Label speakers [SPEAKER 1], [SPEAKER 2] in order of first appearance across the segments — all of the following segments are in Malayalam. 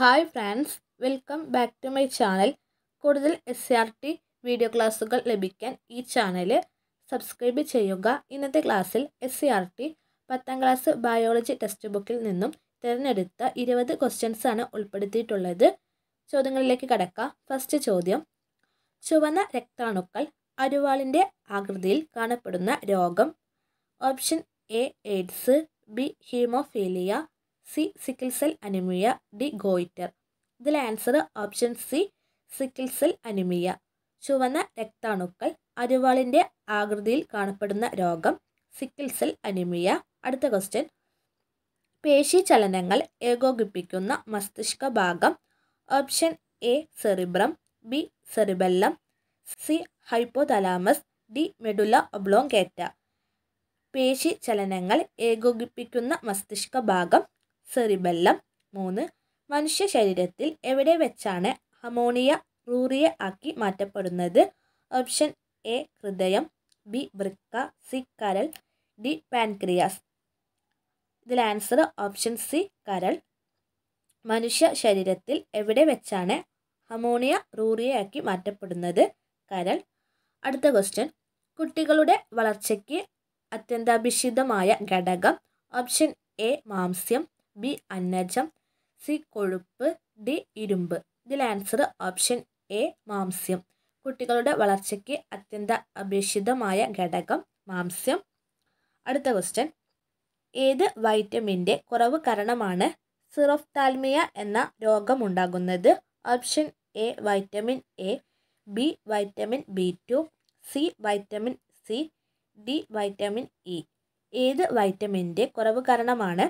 [SPEAKER 1] hi friends welcome back to my channel കൂടുതൽ എസ് ആർ ടി വീഡിയോ ക്ലാസ്സുകൾ ലഭിക്കാൻ ഈ ചാനൽ സബ്സ്ക്രൈബ് ചെയ്യുക ഇന്നത്തെ ക്ലാസ്സിൽ എസ് സി ആർ ടി പത്താം ക്ലാസ് ബയോളജി ടെക്സ്റ്റ് ബുക്കിൽ നിന്നും തിരഞ്ഞെടുത്ത ഇരുപത് ആണ് ഉൾപ്പെടുത്തിയിട്ടുള്ളത് ചോദ്യങ്ങളിലേക്ക് കടക്കാം ഫസ്റ്റ് ചോദ്യം ചുവന്ന രക്താണുക്കൾ അരുവാളിൻ്റെ ആകൃതിയിൽ കാണപ്പെടുന്ന രോഗം option A AIDS B haemophilia C cell anaemia D goitre ഇതിൽ answer option C cell anaemia ചുവന്ന രക്താണുക്കൾ അരുവാളിൻ്റെ ആകൃതിയിൽ കാണപ്പെടുന്ന രോഗം സെൽ അനിമിയ അടുത്ത ക്വസ്റ്റ്യൻ പേശി ചലനങ്ങൾ ഏകോപിപ്പിക്കുന്ന മസ്തിഷ്ക ഭാഗം option A cerebrum B cerebellum C hypothalamus D medulla oblongata പേശി ചലനങ്ങൾ ഏകോപിപ്പിക്കുന്ന മസ്തിഷ്ക ഭാഗം സെറിബെല്ലം മൂന്ന് മനുഷ്യ ശരീരത്തിൽ എവിടെ വെച്ചാണ് ഹമോണിയ റൂറിയ ആക്കി മാറ്റപ്പെടുന്നത് ഓപ്ഷൻ എ ഹൃദയം ബി വൃക്ക സി കരൾ ഡി പാൻക്രിയാസ് ഇതിൽ ആൻസർ ഓപ്ഷൻ സി കരൾ മനുഷ്യ ശരീരത്തിൽ എവിടെ വെച്ചാണ് ഹമോണിയ റൂറിയയാക്കി മാറ്റപ്പെടുന്നത് കരൾ അടുത്ത ക്വസ്റ്റ്യൻ കുട്ടികളുടെ വളർച്ചയ്ക്ക് അത്യന്താപേക്ഷിതമായ ഘടകം ഓപ്ഷൻ എ മാംസ്യം ബി അന്നജം സി കൊഴുപ്പ് ഡി ഇരുമ്പ് ഇതിൽ ആൻസർ ഓപ്ഷൻ എ മാംസ്യം കുട്ടികളുടെ വളർച്ചയ്ക്ക് അത്യന്ത അപേക്ഷിതമായ ഘടകം മാംസ്യം അടുത്ത ക്വസ്റ്റ്യൻ ഏത് വൈറ്റമിൻ്റെ കുറവ് കാരണമാണ് സിറോഫ്താൽമിയ എന്ന രോഗമുണ്ടാകുന്നത് option A vitamin A B vitamin B two C vitamin C D vitamin E ഏത് വൈറ്റമിൻ്റെ കുറവ് കാരണമാണ്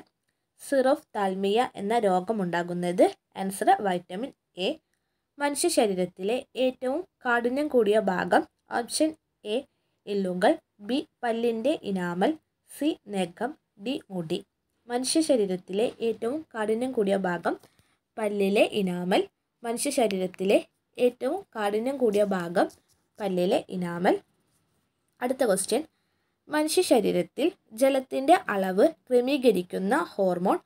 [SPEAKER 1] സിറോഫ് താൽമിയ എന്ന രോഗമുണ്ടാകുന്നത് ആൻസർ വൈറ്റമിൻ എ മനുഷ്യ ശരീരത്തിലെ ഏറ്റവും കാഠിന്യം കൂടിയ ഭാഗം ഓപ്ഷൻ എ എല്ലുകൾ ബി പല്ലിൻ്റെ ഇനാമൽ സി നഖം ഡി മുടി മനുഷ്യ ശരീരത്തിലെ ഏറ്റവും കാഠിന്യം കൂടിയ ഭാഗം പല്ലിലെ ഇനാമൽ മനുഷ്യ ശരീരത്തിലെ ഏറ്റവും കാഠിന്യം കൂടിയ ഭാഗം പല്ലിലെ ഇനാമൽ അടുത്ത ക്വസ്റ്റ്യൻ മനുഷ്യ ശരീരത്തിൽ ജലത്തിൻ്റെ അളവ് ക്രമീകരിക്കുന്ന hormone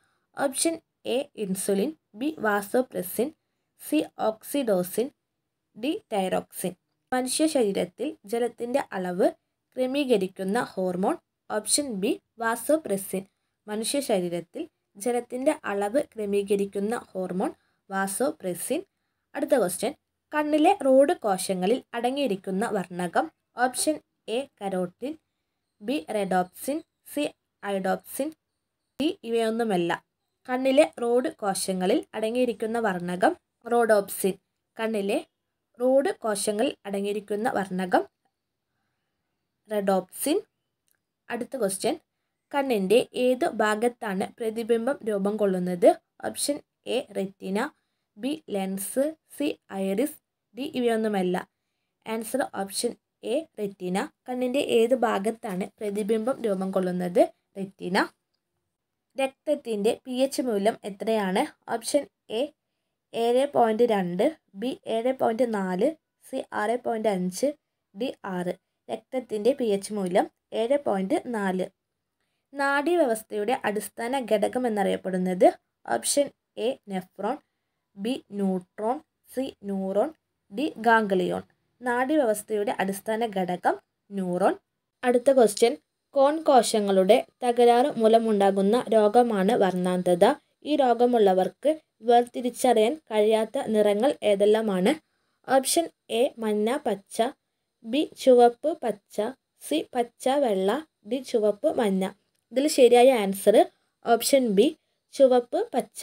[SPEAKER 1] option A insulin B vasopressin C oxytocin D thyroxine മനുഷ്യ ശരീരത്തിൽ ജലത്തിൻ്റെ അളവ് ക്രമീകരിക്കുന്ന ഹോർമോൺ ഓപ്ഷൻ ബി വാസോപ്രസിൻ മനുഷ്യ ശരീരത്തിൽ ജലത്തിൻ്റെ അളവ് ക്രമീകരിക്കുന്ന ഹോർമോൺ വാസോപ്രസിൻ അടുത്ത ക്വസ്റ്റ്യൻ കണ്ണിലെ റോഡ് കോശങ്ങളിൽ അടങ്ങിയിരിക്കുന്ന വർണ്ണകം option A carotene B rhodopsin C iodopsin D ഇവയൊന്നുമല്ല കണ്ണിലെ റോഡ് കോശങ്ങളിൽ അടങ്ങിയിരിക്കുന്ന വർണ്ണകം റോഡോപ്സിൻ കണ്ണിലെ റോഡ് കോശങ്ങളിൽ അടങ്ങിയിരിക്കുന്ന വർണ്ണകം റെഡോപ്സിൻ അടുത്ത ക്വസ്റ്റ്യൻ കണ്ണിൻ്റെ ഏത് ഭാഗത്താണ് പ്രതിബിംബം രൂപം കൊള്ളുന്നത് option A retina B lens C iris D ഇവയൊന്നുമല്ല ആൻസർ ഓപ്ഷൻ എ റെറ്റിന കണ്ണിൻ്റെ ഏത് ഭാഗത്താണ് പ്രതിബിംബം രൂപം കൊള്ളുന്നത് റെറ്റിന രക്തത്തിൻ്റെ പി എച്ച് മൂല്യം എത്രയാണ് ഓപ്ഷൻ എ ഏഴ് പോയിൻറ്റ് രണ്ട് ബി ഏഴ് പോയിൻറ്റ് നാല് സി ആറ് പോയിൻറ്റ് അഞ്ച് ഡി ആറ് രക്തത്തിൻ്റെ പി എച്ച് മൂല്യം ഏഴ് പോയിൻറ്റ് നാല് നാഡീവ്യവസ്ഥയുടെ അടിസ്ഥാന ഘടകം എന്നറിയപ്പെടുന്നത് option A nephron B neutron C neuron D ganglion നാഡീവ്യവസ്ഥയുടെ അടിസ്ഥാന ഘടകം ന്യൂറോൺ അടുത്ത ക്വസ്റ്റ്യൻ കോൺ കോശങ്ങളുടെ തകരാറ് മൂലമുണ്ടാകുന്ന രോഗമാണ് വർണ്ണാന്തത ഈ രോഗമുള്ളവർക്ക് വേർതിരിച്ചറിയാൻ കഴിയാത്ത നിറങ്ങൾ ഏതെല്ലാമാണ് ഓപ്ഷൻ എ മഞ്ഞ പച്ച ബി ചുവപ്പ് പച്ച സി പച്ച വെള്ള ഡി ചുവപ്പ് മഞ്ഞ ഇതിൽ ശരിയായ ആൻസർ ഓപ്ഷൻ ബി ചുവപ്പ് പച്ച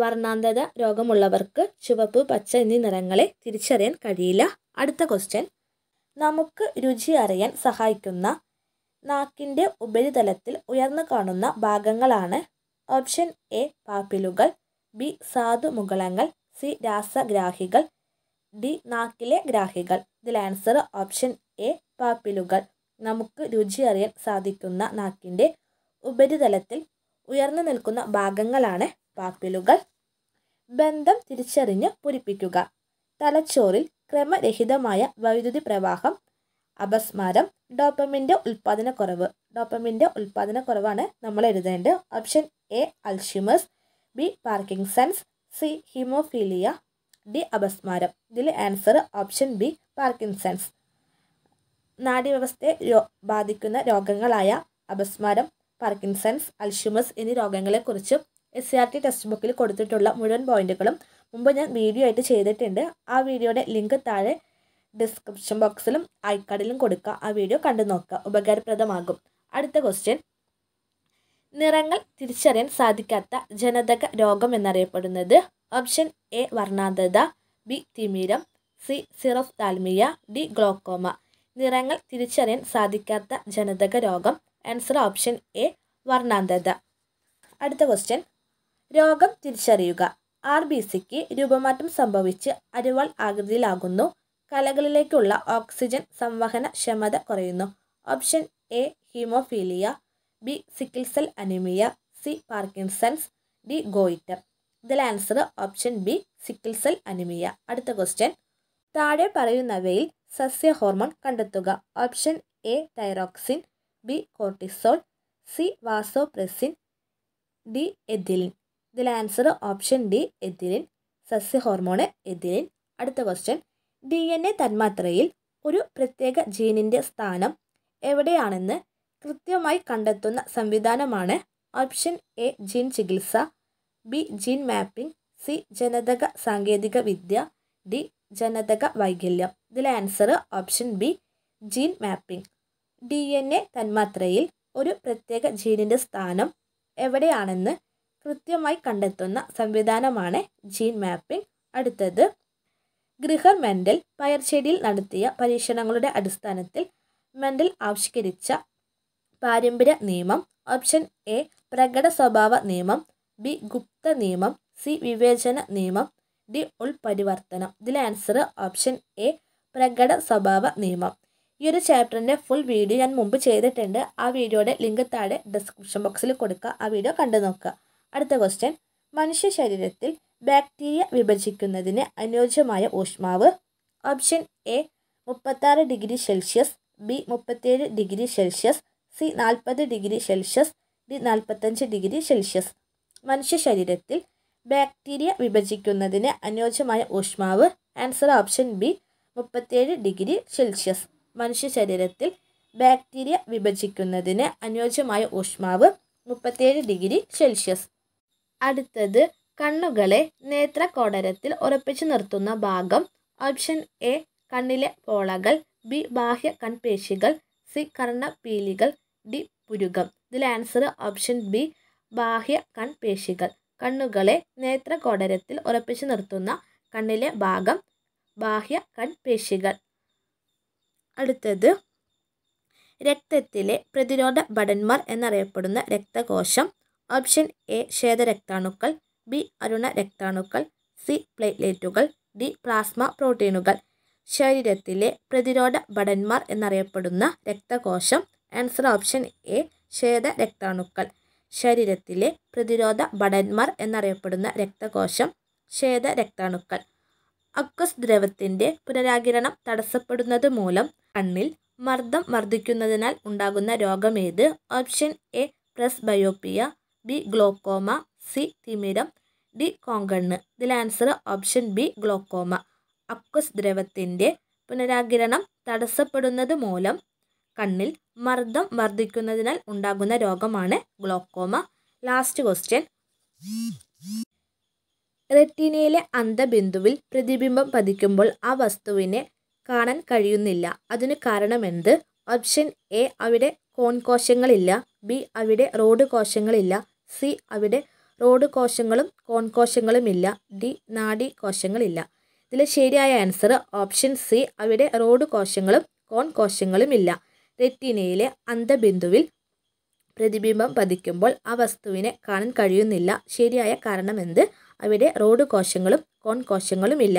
[SPEAKER 1] വർണ്ണാന്തത രോഗമുള്ളവർക്ക് ചുവപ്പ് പച്ച എന്നീ നിറങ്ങളെ തിരിച്ചറിയാൻ കഴിയില്ല അടുത്ത ക്വസ്റ്റ്യൻ നമുക്ക് രുചി അറിയാൻ സഹായിക്കുന്ന നാക്കിൻ്റെ ഉപരിതലത്തിൽ ഉയർന്നു കാണുന്ന ഭാഗങ്ങളാണ് ഓപ്ഷൻ എ പാപ്പിലുകൾ ബി സാധുമുകളങ്ങൾ സി രാസഗ്രാഹികൾ ഡി നാക്കിലെ ഗ്രാഹികൾ ഇതിൽ ആൻസർ ഓപ്ഷൻ എ പാപ്പിലുകൾ നമുക്ക് രുചി അറിയാൻ സാധിക്കുന്ന നാക്കിൻ്റെ ഉപരിതലത്തിൽ ഉയർന്നു നിൽക്കുന്ന ഭാഗങ്ങളാണ് പാപ്പിലുകൾ ബന്ധം തിരിച്ചറിഞ്ഞ് പൂരിപ്പിക്കുക തലച്ചോറിൽ ക്രമരഹിതമായ വൈദ്യുതി പ്രവാഹം അപസ്മാരം ഡോപ്പമിൻ്റെ ഉൽപ്പാദനക്കുറവ് ഡോപ്പമിൻ്റെ ഉൽപ്പാദനക്കുറവാണ് നമ്മൾ എഴുതേണ്ടത് option A Alzheimer's B Parkinson's C haemophilia D അപസ്മാരം ഇതിൽ ആൻസർ ഓപ്ഷൻ ബി പാർക്കിൻസൺസ് നാഡീവ്യവസ്ഥയെ രോ ബാധിക്കുന്ന രോഗങ്ങളായ അപസ്മാരം പാർക്കിൻസൺസ് അൽഷിമസ് എന്നീ രോഗങ്ങളെക്കുറിച്ചും S C R T text ബുക്കിൽ കൊടുത്തിട്ടുള്ള മുഴുവൻ പോയിന്റുകളും മുമ്പ് ഞാൻ വീഡിയോ ആയിട്ട് ചെയ്തിട്ടുണ്ട് ആ വീഡിയോയുടെ ലിങ്ക് താഴെ ഡിസ്ക്രിപ്ഷൻ ബോക്സിലും ഐക്കാർഡിലും കൊടുക്കുക ആ വീഡിയോ കണ്ടു നോക്കുക ഉപകാരപ്രദമാകും അടുത്ത ക്വസ്റ്റ്യൻ നിറങ്ങൾ തിരിച്ചറിയാൻ സാധിക്കാത്ത ജനതക രോഗം എന്നറിയപ്പെടുന്നത് ഓപ്ഷൻ എ വർണ്ണാന്തത ബി തിമിരം C xerophthalmia D glaucoma നിറങ്ങൾ തിരിച്ചറിയാൻ സാധിക്കാത്ത ജനതക രോഗം ആൻസർ ഓപ്ഷൻ എ വർണ്ണാന്തത അടുത്ത ക്വസ്റ്റ്യൻ രോഗം തിരിച്ചറിയുക ആർ ബി സിക്ക് രൂപമാറ്റം സംഭവിച്ച് അരുവാൾ ആകൃതിയിലാകുന്നു കലകളിലേക്കുള്ള ഓക്സിജൻ സംവഹന ക്ഷമത കുറയുന്നു option A haemophilia B sickle cell anaemia C Parkinson's D goitre ഇതിൽ answer option B sickle cell anaemia അടുത്ത ക്വസ്റ്റ്യൻ താഴെ പറയുന്നവയിൽ സസ്യ ഹോർമോൺ കണ്ടെത്തുക option A thyroxine B cortisol C vasopressin D ethylene ഇതിൽ ആൻസർ ഓപ്ഷൻ ഡി എതിലിൻ സസ്യ ഹോർമോണ് എതിലിൻ അടുത്ത ക്വസ്റ്റ്യൻ ഡി എൻ എ തന്മാത്രയിൽ ഒരു പ്രത്യേക ജീനിൻ്റെ സ്ഥാനം എവിടെയാണെന്ന് കൃത്യമായി കണ്ടെത്തുന്ന സംവിധാനമാണ് ഓപ്ഷൻ എ ജീൻ ചികിത്സ ബി ജീൻ മാപ്പിംഗ് സി ജനതക സാങ്കേതിക വിദ്യ ഡി ജനതക വൈകല്യം ഇതിലെ answer option B gene mapping D N A തന്മാത്രയിൽ ഒരു പ്രത്യേക ജീനിൻ്റെ സ്ഥാനം എവിടെയാണെന്ന് കൃത്യമായി കണ്ടെത്തുന്ന സംവിധാനമാണ് ജീൻ മാപ്പിംഗ് അടുത്തത് ഗ്രിഹർ മെൻഡൽ പയർച്ചെടിയിൽ നടത്തിയ പരീക്ഷണങ്ങളുടെ അടിസ്ഥാനത്തിൽ മെൻഡൽ ആവിഷ്കരിച്ച പാരമ്പര്യ നിയമം ഓപ്ഷൻ എ പ്രകട സ്വഭാവ നിയമം ബി ഗുപ്ത നിയമം സി വിവേചന നിയമം ഡി ഉൾപരിവർത്തനം ഇതിലെ ആൻസർ ഓപ്ഷൻ എ പ്രകട സ്വഭാവ നിയമം ഈ ഒരു ചാപ്റ്ററിൻ്റെ ഫുൾ വീഡിയോ ഞാൻ മുമ്പ് ചെയ്തിട്ടുണ്ട് ആ വീഡിയോയുടെ ലിങ്ക് താഴെ ഡിസ്ക്രിപ്ഷൻ ബോക്സിൽ കൊടുക്കുക ആ വീഡിയോ കണ്ടു നോക്കുക അടുത്ത ക്വസ്റ്റ്യൻ മനുഷ്യ ശരീരത്തിൽ ബാക്ടീരിയ വിഭജിക്കുന്നതിന് അനുയോജ്യമായ ഊഷ്മാവ് ഓപ്ഷൻ എ മുപ്പത്താറ് ഡിഗ്രി സെൽഷ്യസ് ബി മുപ്പത്തേഴ് ഡിഗ്രി സെൽഷ്യസ് സി നാൽപ്പത് ഡിഗ്രി സെൽഷ്യസ് ഡി നാൽപ്പത്തഞ്ച് ഡിഗ്രി സെൽഷ്യസ് മനുഷ്യ ശരീരത്തിൽ ബാക്ടീരിയ വിഭജിക്കുന്നതിന് അനുയോജ്യമായ ഊഷ്മാവ് ആൻസർ ഓപ്ഷൻ ബി മുപ്പത്തേഴ് ഡിഗ്രി സെൽഷ്യസ് മനുഷ്യ ശരീരത്തിൽ ബാക്ടീരിയ വിഭജിക്കുന്നതിന് അനുയോജ്യമായ ഊഷ്മാവ് മുപ്പത്തേഴ് ഡിഗ്രി സെൽഷ്യസ് അടുത്തത് കണ്ണുകളെ നേത്രകോടരത്തിൽ ഉറപ്പിച്ചു നിർത്തുന്ന ഭാഗം ഓപ്ഷൻ എ കണ്ണിലെ പോളകൾ ബി ബാഹ്യ കൺപേശികൾ സി കർണപീലികൾ ഡി പുരുകം ഇതിൽ ആൻസർ ഓപ്ഷൻ ബി ബാഹ്യ കൺപേശികൾ കണ്ണുകളെ നേത്രകോടരത്തിൽ ഉറപ്പിച്ചു നിർത്തുന്ന കണ്ണിലെ ഭാഗം ബാഹ്യ കൺപേശികൾ അടുത്തത് രക്തത്തിലെ പ്രതിരോധ ഭടന്മാർ എന്നറിയപ്പെടുന്ന രക്തകോശം ഓപ്ഷൻ എ ക്ഷേതരക്താണുക്കൾ ബി അരുണ രക്താണുക്കൾ സി പ്ലേറ്റ്ലേറ്റുകൾ ഡി പ്ലാസ്മ പ്രോട്ടീനുകൾ ശരീരത്തിലെ പ്രതിരോധ ഭടന്മാർ എന്നറിയപ്പെടുന്ന രക്തകോശം ആൻസർ ഓപ്ഷൻ എ ക്ഷേത രക്താണുക്കൾ ശരീരത്തിലെ പ്രതിരോധ ഭടന്മാർ എന്നറിയപ്പെടുന്ന രക്തകോശം ക്ഷേത രക്താണുക്കൾ അക്വസ് ദ്രവത്തിൻ്റെ പുനരാകിരണം തടസ്സപ്പെടുന്നത് മൂലം കണ്ണിൽ മർദ്ദം വർദ്ധിക്കുന്നതിനാൽ ഉണ്ടാകുന്ന രോഗമേത് option A presbyopia B glaucoma C തിമിരം ഡി കോങ്കണ്ണ് ഇതിൽ answer option B glaucoma aqueous ദ്രവത്തിൻ്റെ പുനരാഗിരണം തടസ്സപ്പെടുന്നത് മൂലം കണ്ണിൽ മർദ്ദം വർദ്ധിക്കുന്നതിനാൽ ഉണ്ടാകുന്ന രോഗമാണ് ഗ്ലോക്കോമ ലാസ്റ്റ് ക്വസ്റ്റ്യൻ റെറ്റിനയിലെ അന്തബിന്ദുവിൽ പ്രതിബിംബം പതിക്കുമ്പോൾ ആ വസ്തുവിനെ കാണാൻ കഴിയുന്നില്ല അതിന് കാരണമെന്ത് ഓപ്ഷൻ എ അവിടെ കോൺ കോശങ്ങളില്ല ബി അവിടെ റോഡ് കോശങ്ങളില്ല സി അവിടെ റോഡ് കോശങ്ങളും കോൺകോശങ്ങളും ഇല്ല ഡി നാഡി കോശങ്ങളില്ല ഇതിലെ ശരിയായ ആൻസർ ഓപ്ഷൻ സി അവിടെ റോഡ് കോശങ്ങളും കോൺ കോശങ്ങളും ഇല്ല റെറ്റിനയിലെ അന്തബിന്ദുവിൽ പ്രതിബിംബം പതിക്കുമ്പോൾ ആ വസ്തുവിനെ കാണാൻ കഴിയുന്നില്ല ശരിയായ കാരണം എന്ത് അവിടെ റോഡ് കോശങ്ങളും കോൺ കോശങ്ങളും ഇല്ല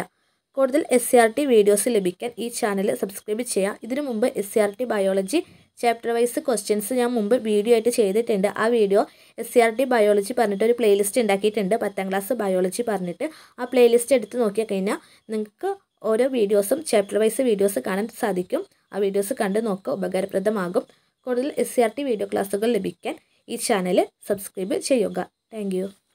[SPEAKER 1] കൂടുതൽ S C R T videos ലഭിക്കാൻ ഈ ചാനൽ സബ്സ്ക്രൈബ് ചെയ്യുക ഇതിനു മുമ്പ് S C R T biology chapter wise questions ഞാൻ മുമ്പ് വീഡിയോ ആയിട്ട് ചെയ്തിട്ടുണ്ട് ആ video S C R T biology പറഞ്ഞിട്ട് ഒരു പ്ലേലിസ്റ്റ് ഉണ്ടാക്കിയിട്ടുണ്ട് പത്താം ക്ലാസ് ബയോളജി പറഞ്ഞിട്ട് ആ പ്ലേലിസ്റ്റ് എടുത്ത് നോക്കിയാൽ കഴിഞ്ഞാൽ നിങ്ങൾക്ക് ഓരോ വീഡിയോസും ചാപ്റ്റർ വൈസ് വീഡിയോസ് കാണാൻ സാധിക്കും ആ വീഡിയോസ് കണ്ട് നോക്കുക ഉപകാരപ്രദമാകും കൂടുതൽ S C R T video ക്ലാസ്സുകൾ ലഭിക്കാൻ ഈ ചാനൽ സബ്സ്ക്രൈബ് ചെയ്യുക താങ്ക്